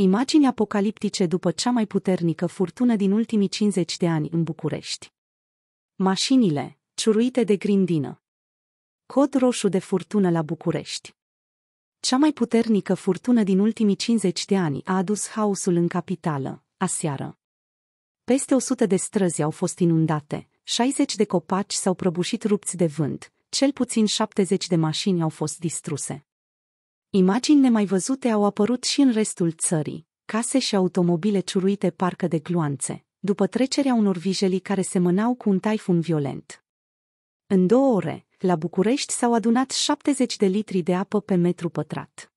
Imagini apocaliptice după cea mai puternică furtună din ultimii 50 de ani în București. Mașinile, ciuruite de grindină. Cod roșu de furtună la București. Cea mai puternică furtună din ultimii 50 de ani a adus haosul în capitală, aseară. Peste 100 de străzi au fost inundate, 60 de copaci s-au prăbușit rupți de vânt, cel puțin 70 de mașini au fost distruse. Imagini nemai văzute au apărut și în restul țării, case și automobile ciuruite parcă de gloanțe, după trecerea unor vijelii care semănau cu un taifun violent. În două ore, la București s-au adunat 70 de litri de apă pe metru pătrat.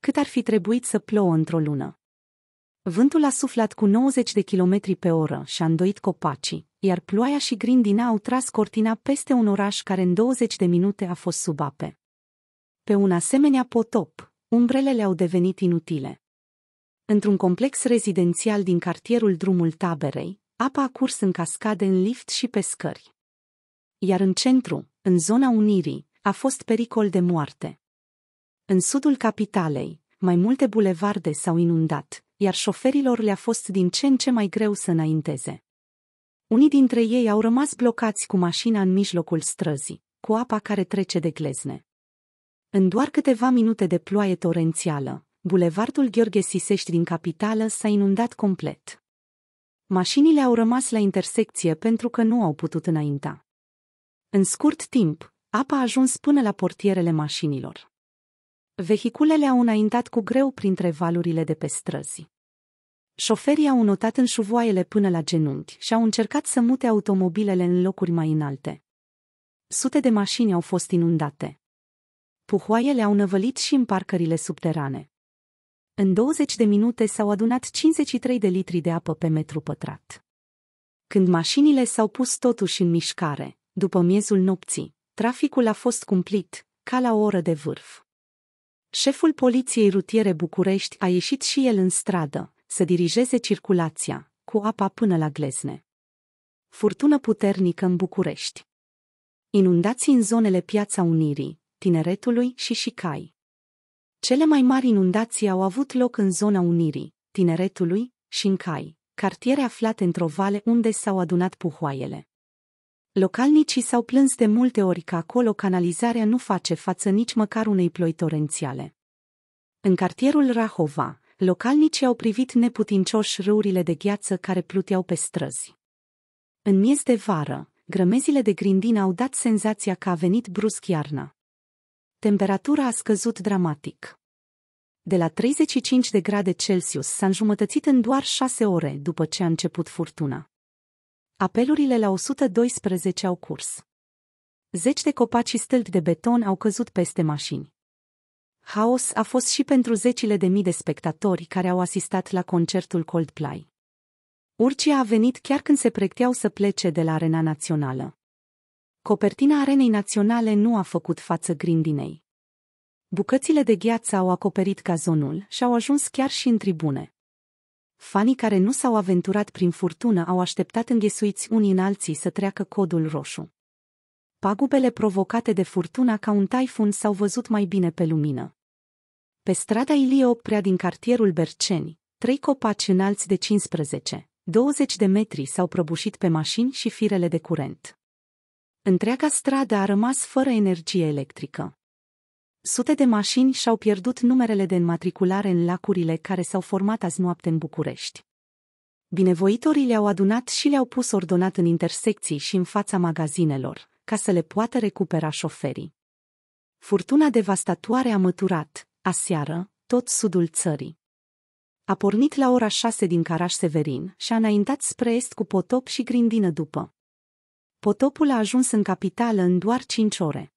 Cât ar fi trebuit să plouă într-o lună? Vântul a suflat cu 90 de km pe oră și a îndoit copacii, iar ploaia și grindina au tras cortina peste un oraș care în 20 de minute a fost sub ape. Pe un asemenea potop, le au devenit inutile. Într-un complex rezidențial din cartierul Drumul Taberei, apa a curs în cascade în lift și pe scări. Iar în centru, în zona Unirii, a fost pericol de moarte. În sudul capitalei, mai multe bulevarde s-au inundat, iar șoferilor le-a fost din ce în ce mai greu să înainteze. Unii dintre ei au rămas blocați cu mașina în mijlocul străzii, cu apa care trece de glezne. În doar câteva minute de ploaie torențială, bulevardul Gheorghe Sisești din capitală s-a inundat complet. Mașinile au rămas la intersecție pentru că nu au putut înainta. În scurt timp, apa a ajuns până la portierele mașinilor. Vehiculele au înaintat cu greu printre valurile de pe străzi. Șoferii au notat în șuvoaiele până la genunchi și au încercat să mute automobilele în locuri mai înalte. Sute de mașini au fost inundate. Puhoaiele au năvălit și în parcările subterane. În 20 de minute s-au adunat 53 de litri de apă pe metru pătrat. Când mașinile s-au pus totuși în mișcare, după miezul nopții, traficul a fost cumplit, ca la o oră de vârf. Șeful Poliției Rutiere București a ieșit și el în stradă, să dirigeze circulația, cu apa până la glezne. Furtună puternică în București. Inundații în zonele Piața Unirii, Tineretului și Șicai. Cele mai mari inundații au avut loc în zona Unirii, Tineretului, Cai, cartiere aflate într-o vale unde s-au adunat puhoaiele. Localnicii s-au plâns de multe ori că acolo canalizarea nu face față nici măcar unei ploi torențiale. În cartierul Rahova, localnicii au privit neputincioși râurile de gheață care pluteau pe străzi. În miez de vară, grămezile de grindină au dat senzația că a venit brusc iarna temperatura a scăzut dramatic. De la 35 de grade Celsius s-a înjumătățit în doar șase ore după ce a început furtuna. Apelurile la 112 au curs. Zeci de copaci stâlpi de beton au căzut peste mașini. Haos a fost și pentru zecile de mii de spectatori care au asistat la concertul Coldplay. Urcia a venit chiar când se pregăteau să plece de la Arena Națională. Copertina Arenei Naționale nu a făcut față grindinei. Bucățile de gheață au acoperit gazonul și au ajuns chiar și în tribune. Fanii care nu s-au aventurat prin furtună au așteptat înghesuiți unii în alții să treacă codul roșu. Pagubele provocate de furtuna ca un taifun s-au văzut mai bine pe lumină. Pe strada Ilie Oprea din cartierul Berceni, trei copaci înalți de 15, 20 de metri s-au prăbușit pe mașini și firele de curent. Întreaga stradă a rămas fără energie electrică. Sute de mașini și-au pierdut numerele de înmatriculare în lacurile care s-au format azi noapte în București. Binevoitorii le-au adunat și le-au pus ordonat în intersecții și în fața magazinelor, ca să le poată recupera șoferii. Furtuna devastatoare a măturat, aseară, tot sudul țării. A pornit la ora șase din Caraș Severin și a înaintat spre est cu potop și grindină după. Potopul a ajuns în capitală în doar 5 ore.